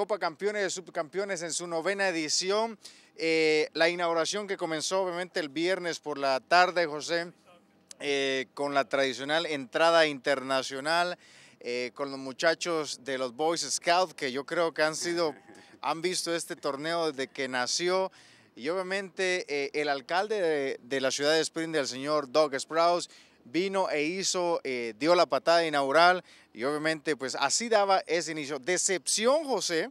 Copa Campeones y Subcampeones en su novena edición. Eh, la inauguración que comenzó obviamente el viernes por la tarde, José, eh, con la tradicional entrada internacional, eh, con los muchachos de los Boys Scouts, que yo creo que han sido, han visto este torneo desde que nació. Y obviamente el alcalde de, la ciudad de Spring, el señor Doug Sprouse, vino e hizo, eh, dio la patada inaugural y obviamente pues así daba ese inicio. Decepción, José,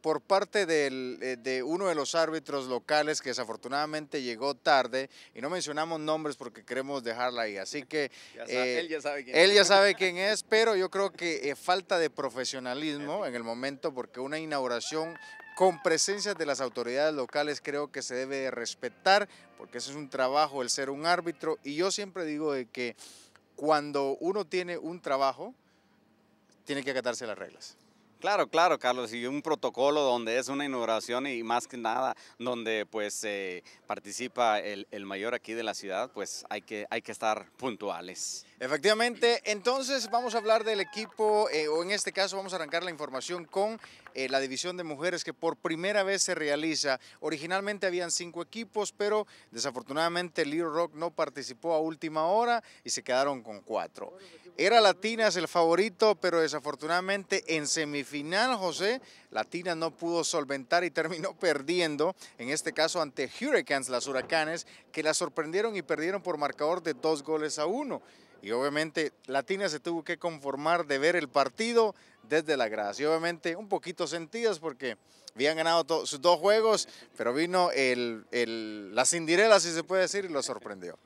por parte del, eh, de uno de los árbitros locales que desafortunadamente llegó tarde y no mencionamos nombres porque queremos dejarla ahí. Así que eh, él, ya sabe quién él es. ya sabe quién es, pero yo creo que falta de profesionalismo en el momento porque una inauguración con presencia de las autoridades locales creo que se debe respetar, porque ese es un trabajo, el ser un árbitro, y yo siempre digo de que cuando uno tiene un trabajo, tiene que acatarse las reglas. Claro, claro, Carlos, y un protocolo donde es una inauguración y más que nada donde pues participa el, mayor aquí de la ciudad, pues hay que, hay que estar puntuales. Efectivamente, entonces vamos a hablar del equipo, eh, o en este caso vamos a arrancar la información con eh, la división de mujeres que por primera vez se realiza. Originalmente habían cinco equipos, pero desafortunadamente Little Rock no participó a última hora y se quedaron con cuatro. Era Latinas el favorito, pero desafortunadamente en semifinal, José, Latinas no pudo solventar y terminó perdiendo, en este caso ante Hurricanes, las Huracanes, que la sorprendieron y perdieron por marcador de dos goles a uno. Y obviamente Latinas se tuvo que conformar de ver el partido desde la gracia. Y obviamente un poquito sentidas porque habían ganado sus dos juegos, pero vino el, el, la cinderela, si se puede decir, y lo sorprendió.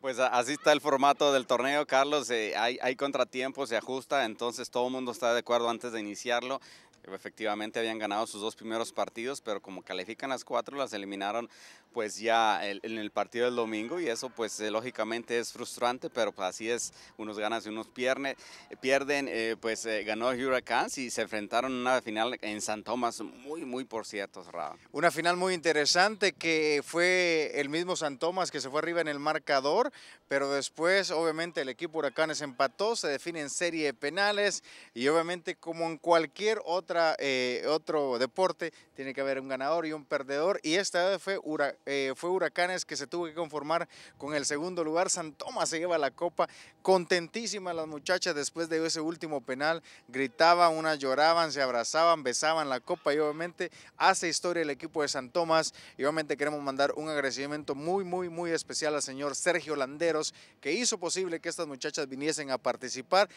Pues así está el formato del torneo, Carlos. Eh, hay, hay contratiempos, se ajusta, entonces todo el mundo está de acuerdo antes de iniciarlo. Efectivamente habían ganado sus dos primeros partidos, pero como califican las cuatro, las eliminaron pues ya en el partido del domingo y eso pues eh, lógicamente es frustrante, pero pues, así es, unos ganas y unos pierne, pierden, eh, pues eh, ganó Huracán y se enfrentaron en una final en San Tomás, muy, muy por cierto, Una final muy interesante que fue el mismo San Tomás que se fue arriba en el marcador, pero después obviamente el equipo Huracanes empató, se define en serie de penales y obviamente como en cualquier otro eh, otro deporte tiene que haber un ganador y un perdedor. Y esta vez eh, fue, Huracanes que se tuvo que conformar con el segundo lugar. San Tomás se lleva la copa. Contentísimas las muchachas después de ese último penal. Gritaban, unas lloraban, se abrazaban, besaban la copa. Y obviamente hace historia el equipo de San Tomás. Y obviamente queremos mandar un agradecimiento muy, muy, muy especial al señor Sergio Landeros que hizo posible que estas muchachas viniesen a participar.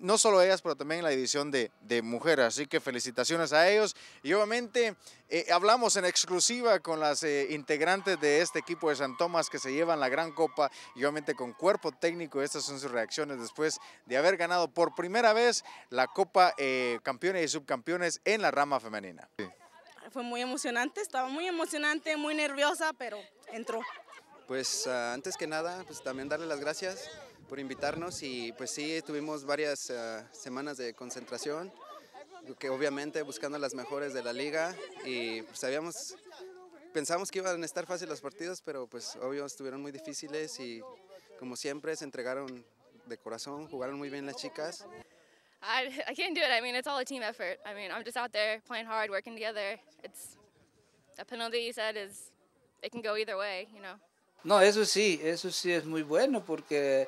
no solo ellas, pero también la edición de, de mujeres. Así que felicidades felicitaciones a ellos. Y obviamente eh, hablamos en exclusiva con las eh, integrantes de este equipo de San Tomás que se llevan la gran copa y obviamente con cuerpo técnico. Estas son sus reacciones después de haber ganado por primera vez la Copa eh, Campeones y Subcampeones en la rama femenina. Fue muy emocionante, estaba muy emocionante, muy nerviosa, pero entró. Pues ah, antes que nada, pues también darle las gracias por invitarnos y pues sí, tuvimos varias ah, semanas de concentración que obviamente buscando las mejores de la liga y sabíamos, pensamos que iban a estar fáciles los partidos, pero pues obvio estuvieron muy difíciles y como siempre se entregaron de corazón, jugaron muy bien las chicas. I, I can't do it. I mean, it's all a team effort. I mean, I'm just out there playing hard, working together. It's a penalty you said is it can go either way, you know. No, eso sí, eso sí es muy bueno porque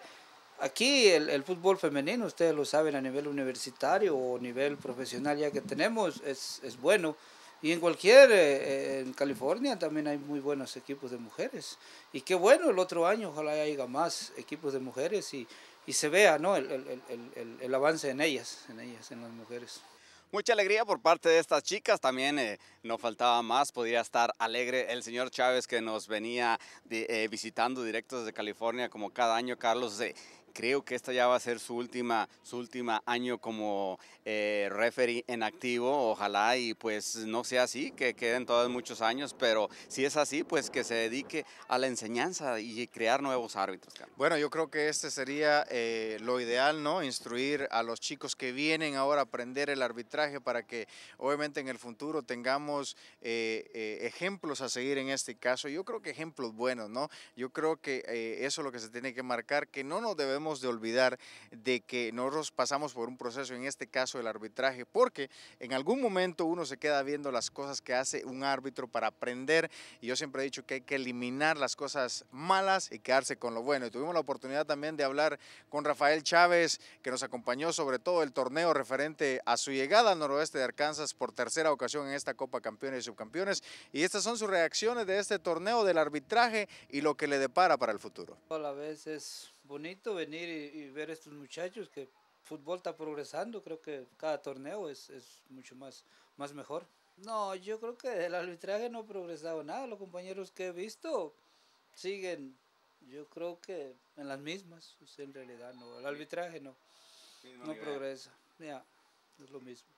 Aquí el, fútbol femenino, ustedes lo saben a nivel universitario o nivel profesional ya que tenemos, es, es bueno. Y en cualquier, eh, eh, en California también hay muy buenos equipos de mujeres. Y qué bueno, el otro año ojalá haya más equipos de mujeres y, y se vea ¿no? el, el, el, avance en ellas, en ellas, en las mujeres. Mucha alegría por parte de estas chicas, también eh, no faltaba más, Podría estar alegre el señor Chávez que nos venía visitando directos desde California como cada año, Carlos. de creo que esta ya va a ser su última, su última año como eh, referee en activo, ojalá y pues no sea así, que queden todos muchos años, pero si es así, pues que se dedique a la enseñanza y crear nuevos árbitros. Bueno, yo creo que este sería eh, lo ideal, ¿no? Instruir a los chicos que vienen ahora a aprender el arbitraje para que obviamente en el futuro tengamos eh, ejemplos a seguir en este caso. Yo creo que ejemplos buenos, ¿no? Yo creo que eso es lo que se tiene que marcar, que no nos debemos de olvidar de que nosotros pasamos por un proceso, en este caso del arbitraje, porque en algún momento uno se queda viendo las cosas que hace un árbitro para aprender y yo siempre he dicho que hay que eliminar las cosas malas y quedarse con lo bueno. Y tuvimos la oportunidad también de hablar con Rafael Chávez, que nos acompañó sobre todo el torneo referente a su llegada al noroeste de Arkansas por tercera ocasión en esta Copa Campeones y Subcampeones. Y estas son sus reacciones de este torneo, del arbitraje y lo que le depara para el futuro. A la vez es bonito venir y, ver a estos muchachos que fútbol está progresando, creo que cada torneo es, mucho más, más mejor. No, yo creo que el arbitraje no ha progresado nada, los compañeros que he visto siguen, yo creo que en las mismas, en realidad no, el arbitraje no, no progresa es lo mismo.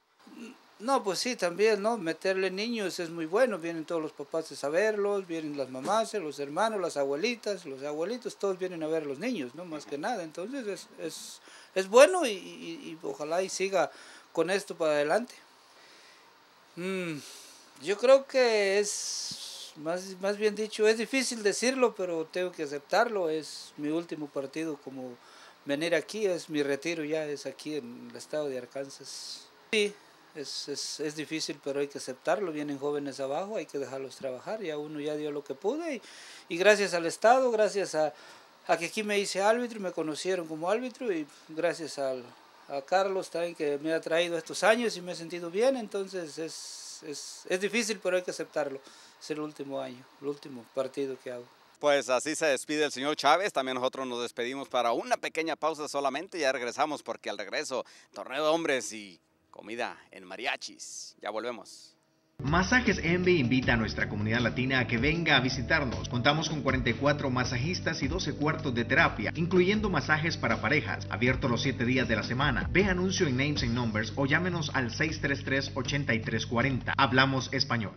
No, pues sí, también, ¿no? Meterle niños es muy bueno, vienen todos los papás a verlos, vienen las mamás, los hermanos, las abuelitas, los abuelitos, todos vienen a ver los niños, ¿no? Más que nada, entonces es, es, es bueno y, y, ojalá y siga con esto para adelante. Mm, yo creo que es, más, más bien dicho, es difícil decirlo, pero tengo que aceptarlo, es mi último partido como venir aquí, es mi retiro ya, es aquí en el estado de Arkansas. Sí, es, es, es, difícil, pero hay que aceptarlo. Vienen jóvenes abajo, hay que dejarlos trabajar. Ya uno ya dio lo que pude Y, gracias al Estado, gracias a, que aquí me hice árbitro, y me conocieron como árbitro. Y gracias a Carlos también que me ha traído estos años y me he sentido bien. Entonces es, es, es difícil, pero hay que aceptarlo. Es el último año, el último partido que hago. Pues así se despide el señor Chávez. También nosotros nos despedimos para una pequeña pausa solamente. Ya regresamos porque al regreso, torneo de hombres y comida en mariachis. Ya volvemos. Masajes Envy invita a nuestra comunidad latina a que venga a visitarnos. Contamos con 44 masajistas y 12 cuartos de terapia, incluyendo masajes para parejas, Abierto los 7 días de la semana. Ve anuncio en Names and Numbers o llámenos al 633-8340. Hablamos español.